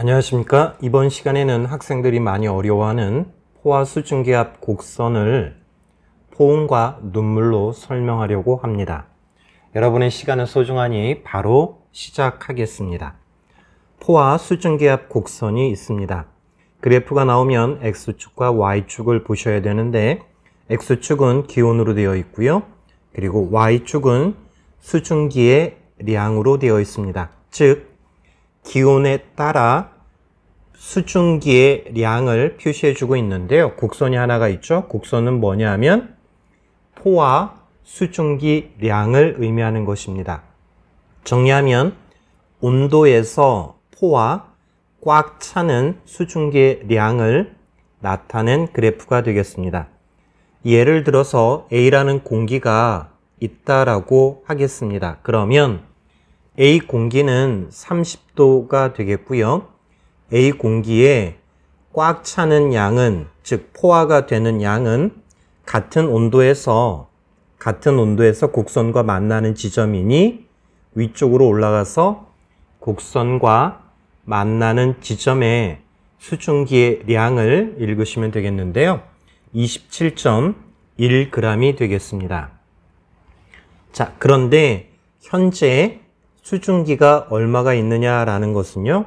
안녕하십니까. 이번 시간에는 학생들이 많이 어려워하는 포화 수증기압 곡선을 포옹과 눈물로 설명하려고 합니다. 여러분의 시간은 소중하니 바로 시작하겠습니다. 포화 수증기압 곡선이 있습니다. 그래프가 나오면 X축과 Y축을 보셔야 되는데 X축은 기온으로 되어 있고요. 그리고 Y축은 수증기의 량으로 되어 있습니다. 즉 기온에 따라 수증기의 량을 표시해 주고 있는데요. 곡선이 하나가 있죠. 곡선은 뭐냐 하면 포와 수증기 량을 의미하는 것입니다. 정리하면 온도에서 포와 꽉 차는 수증기 의 량을 나타낸 그래프가 되겠습니다. 예를 들어서 A라는 공기가 있다라고 하겠습니다. 그러면 A 공기는 30도가 되겠고요. A 공기에 꽉 차는 양은 즉 포화가 되는 양은 같은 온도에서 같은 온도에서 곡선과 만나는 지점이니 위쪽으로 올라가서 곡선과 만나는 지점의 수증기의 량을 읽으시면 되겠는데요. 27.1g이 되겠습니다. 자, 그런데 현재 수증기가 얼마가 있느냐라는 것은요.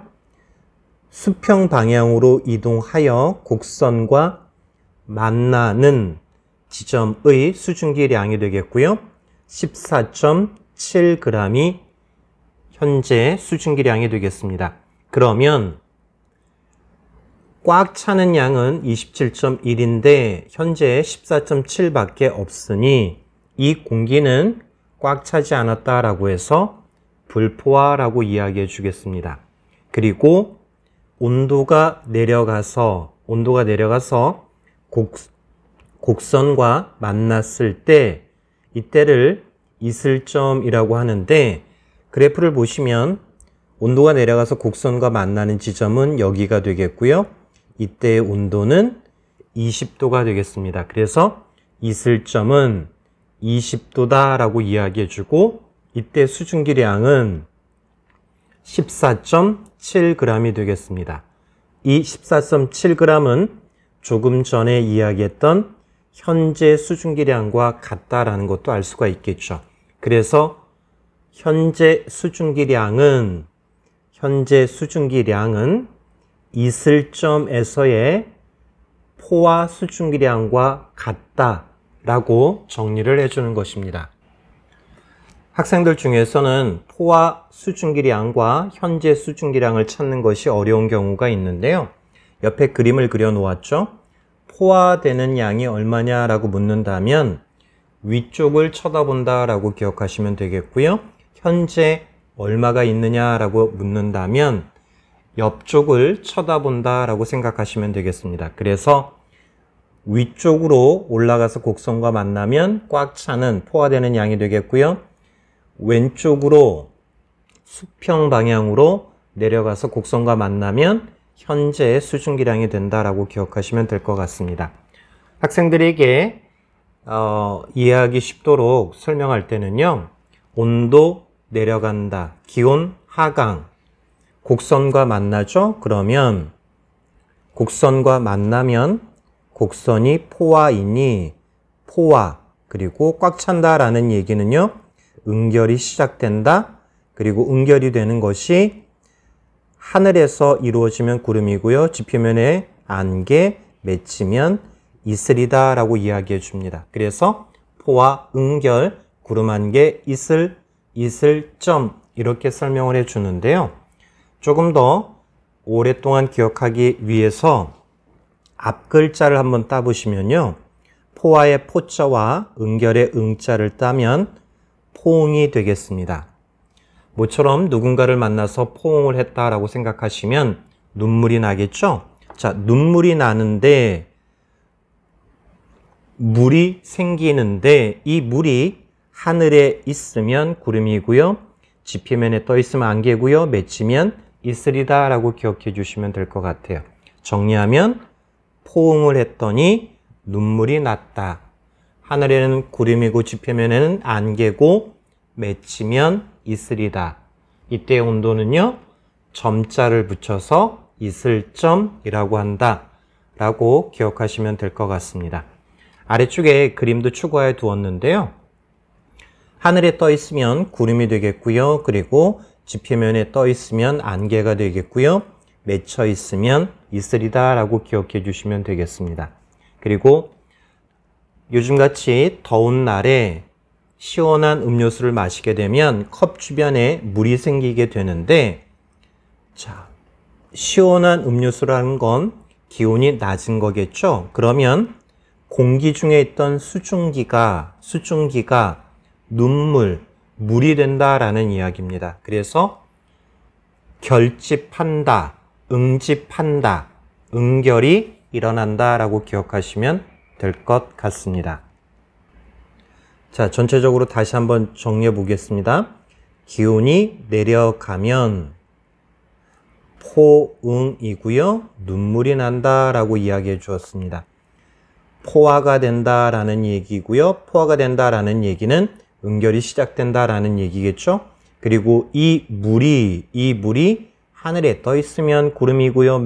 수평 방향으로 이동하여 곡선과 만나는 지점의 수증기량이 되겠고요. 14.7g이 현재 수증기량이 되겠습니다. 그러면 꽉 차는 양은 27.1인데 현재 14.7밖에 없으니 이 공기는 꽉 차지 않았다라고 해서 불포화라고 이야기해 주겠습니다. 그리고 온도가 내려가서 온도가 내려가서 곡, 곡선과 만났을 때 이때를 이슬점이라고 하는데 그래프를 보시면 온도가 내려가서 곡선과 만나는 지점은 여기가 되겠고요. 이때의 온도는 20도가 되겠습니다. 그래서 이슬점은 20도다라고 이야기해주고 이때 수증기량은 14.7g이 되겠습니다. 이 14.7g은 조금 전에 이야기했던 현재 수증기량과 같다라는 것도 알 수가 있겠죠. 그래서 현재 수증기량은 현재 수증기량은 이슬점에서의 포화 수증기량과 같다라고 정리를 해주는 것입니다. 학생들 중에서는 포화 수증기량과 현재 수증기량을 찾는 것이 어려운 경우가 있는데요. 옆에 그림을 그려 놓았죠. 포화되는 양이 얼마냐라고 묻는다면 위쪽을 쳐다본다라고 기억하시면 되겠고요. 현재 얼마가 있느냐라고 묻는다면 옆쪽을 쳐다본다라고 생각하시면 되겠습니다. 그래서 위쪽으로 올라가서 곡선과 만나면 꽉 차는 포화되는 양이 되겠고요. 왼쪽으로 수평 방향으로 내려가서 곡선과 만나면 현재의 수증기량이 된다라고 기억하시면 될 것 같습니다. 학생들에게 어, 이해하기 쉽도록 설명할 때는요. 온도 내려간다. 기온 하강. 곡선과 만나죠? 그러면 곡선과 만나면 곡선이 포화이니 포화 그리고 꽉 찬다라는 얘기는요. 응결이 시작된다. 그리고 응결이 되는 것이 하늘에서 이루어지면 구름이고요. 지표면에 안개, 맺히면 이슬이다 라고 이야기해 줍니다. 그래서 포와 응결, 구름 안개, 이슬, 이슬, 점 이렇게 설명을 해 주는데요. 조금 더 오랫동안 기억하기 위해서 앞 글자를 한번 따보시면요. 포와의 포자와 응결의 응자를 따면 포옹이 되겠습니다. 모처럼 누군가를 만나서 포옹을 했다라고 생각하시면 눈물이 나겠죠? 자, 눈물이 나는데 물이 생기는데 이 물이 하늘에 있으면 구름이고요. 지표면에 떠 있으면 안개고요. 맺히면 이슬이다라고 기억해 주시면 될 것 같아요. 정리하면 포옹을 했더니 눈물이 났다. 하늘에는 구름이고 지표면에는 안개고 맺히면 이슬이다. 이때 온도는요. 점자를 붙여서 이슬점이라고 한다. 라고 기억하시면 될 것 같습니다. 아래쪽에 그림도 추가해 두었는데요. 하늘에 떠 있으면 구름이 되겠고요. 그리고 지표면에 떠 있으면 안개가 되겠고요. 맺혀 있으면 이슬이다 라고 기억해 주시면 되겠습니다. 그리고 요즘같이 더운 날에 시원한 음료수를 마시게 되면 컵 주변에 물이 생기게 되는데 자, 시원한 음료수라는 건 기온이 낮은 거겠죠? 그러면 공기 중에 있던 수증기가 수증기가 눈물, 물이 된다라는 이야기입니다. 그래서 결집한다, 응집한다, 응결이 일어난다라고 기억하시면 될것 같습니다. 자, 전체적으로 다시 한번 정리해 보겠습니다. 기온이 내려가면 포응이고요. 눈물이 난다라고 이야기해 주었습니다. 포화가 된다라는 얘기고요. 포화가 된다라는 얘기는 응결이 시작된다라는 얘기겠죠. 그리고 이 물이 이 물이 하늘에 떠 있으면 구름이고요.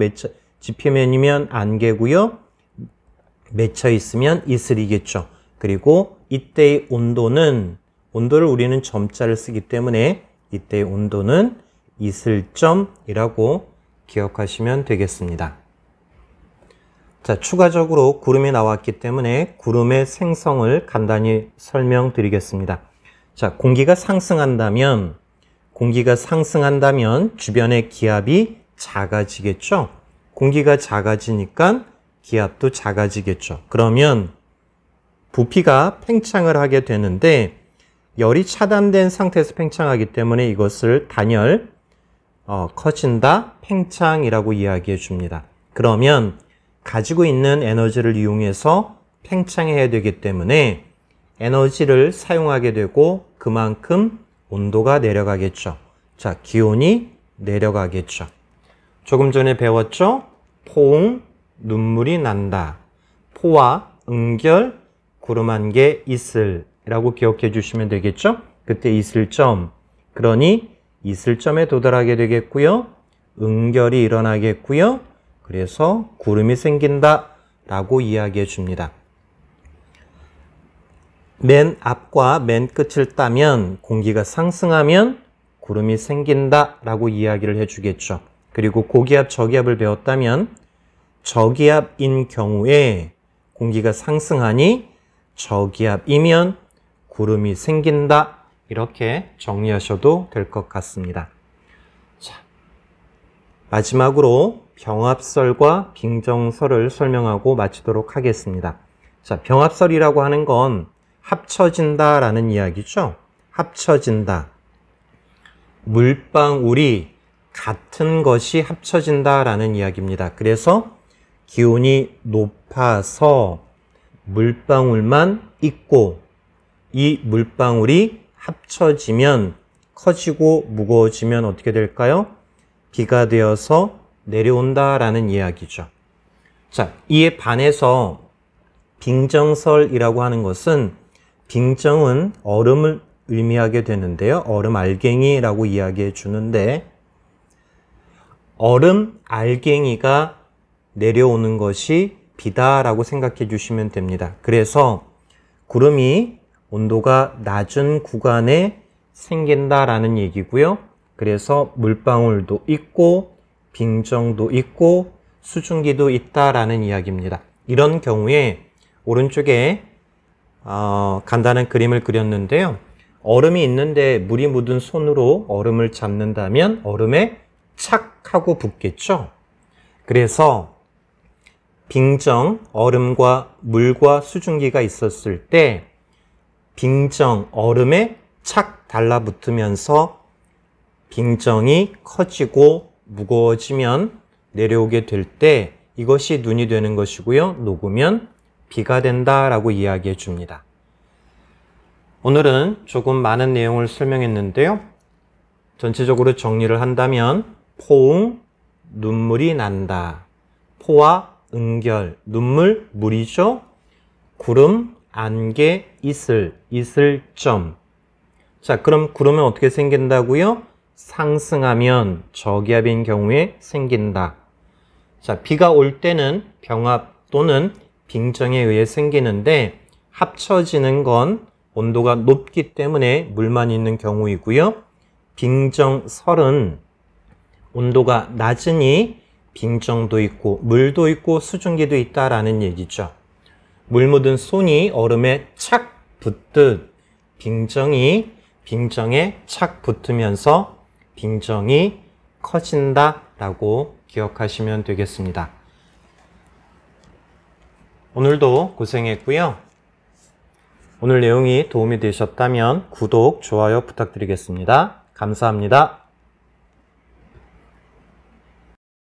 지표면이면 안개고요. 맺혀 있으면 이슬이겠죠. 그리고 이때의 온도는 온도를 우리는 점자를 쓰기 때문에 이때의 온도는 이슬점이라고 기억하시면 되겠습니다. 자, 추가적으로 구름이 나왔기 때문에 구름의 생성을 간단히 설명드리겠습니다. 자, 공기가 상승한다면 공기가 상승한다면 주변의 기압이 작아지겠죠. 공기가 작아지니까 기압도 작아지겠죠. 그러면 부피가 팽창을 하게 되는데 열이 차단된 상태에서 팽창하기 때문에 이것을 단열, 어, 커진다, 팽창이라고 이야기해 줍니다. 그러면 가지고 있는 에너지를 이용해서 팽창해야 되기 때문에 에너지를 사용하게 되고 그만큼 온도가 내려가겠죠. 자, 기온이 내려가겠죠. 조금 전에 배웠죠? 포 눈물이 난다. 포와 응결 구름 한 개 있을 이라고 기억해 주시면 되겠죠? 그때 있을 점. 그러니 있을 점에 도달하게 되겠고요. 응결이 일어나겠고요. 그래서 구름이 생긴다 라고 이야기해 줍니다. 맨 앞과 맨 끝을 따면 공기가 상승하면 구름이 생긴다 라고 이야기를 해주겠죠. 그리고 고기압, 저기압을 배웠다면 저기압인 경우에 공기가 상승하니 저기압이면 구름이 생긴다. 이렇게 정리하셔도 될 것 같습니다. 자, 마지막으로 병합설과 빙정설을 설명하고 마치도록 하겠습니다. 자, 병합설이라고 하는 건 합쳐진다라는 이야기죠. 합쳐진다. 물방울이 같은 것이 합쳐진다라는 이야기입니다. 그래서 기온이 높아서 물방울만 있고 이 물방울이 합쳐지면 커지고 무거워지면 어떻게 될까요? 비가 되어서 내려온다라는 이야기죠. 자, 이에 반해서 빙정설이라고 하는 것은 빙정은 얼음을 의미하게 되는데요. 얼음 알갱이라고 이야기해 주는데 얼음 알갱이가 내려오는 것이 비다라고 생각해 주시면 됩니다. 그래서 구름이 온도가 낮은 구간에 생긴다라는 얘기고요. 그래서 물방울도 있고 빙정도 있고 수증기도 있다라는 이야기입니다. 이런 경우에 오른쪽에 어, 간단한 그림을 그렸는데요. 얼음이 있는데 물이 묻은 손으로 얼음을 잡는다면 얼음에 착 하고 붙겠죠. 그래서 빙정, 얼음과 물과 수증기가 있었을 때 빙정, 얼음에 착 달라붙으면서 빙정이 커지고 무거워지면 내려오게 될 때 이것이 눈이 되는 것이고요. 녹으면 비가 된다라고 이야기해 줍니다. 오늘은 조금 많은 내용을 설명했는데요. 전체적으로 정리를 한다면 포옹 눈물이 난다. 포와 은결, 눈물, 물이죠. 구름, 안개, 이슬, 이슬점. 자, 그럼 구름은 어떻게 생긴다고요? 상승하면 저기압인 경우에 생긴다. 자, 비가 올 때는 병합 또는 빙정에 의해 생기는데 합쳐지는 건 온도가 높기 때문에 물만 있는 경우이고요. 빙정설은 온도가 낮으니 빙정도 있고 물도 있고 수증기도 있다라는 얘기죠. 물 묻은 손이 얼음에 착 붙듯 빙정이 빙정에 착 붙으면서 빙정이 커진다라고 기억하시면 되겠습니다. 오늘도 고생했고요. 오늘 내용이 도움이 되셨다면 구독, 좋아요 부탁드리겠습니다. 감사합니다.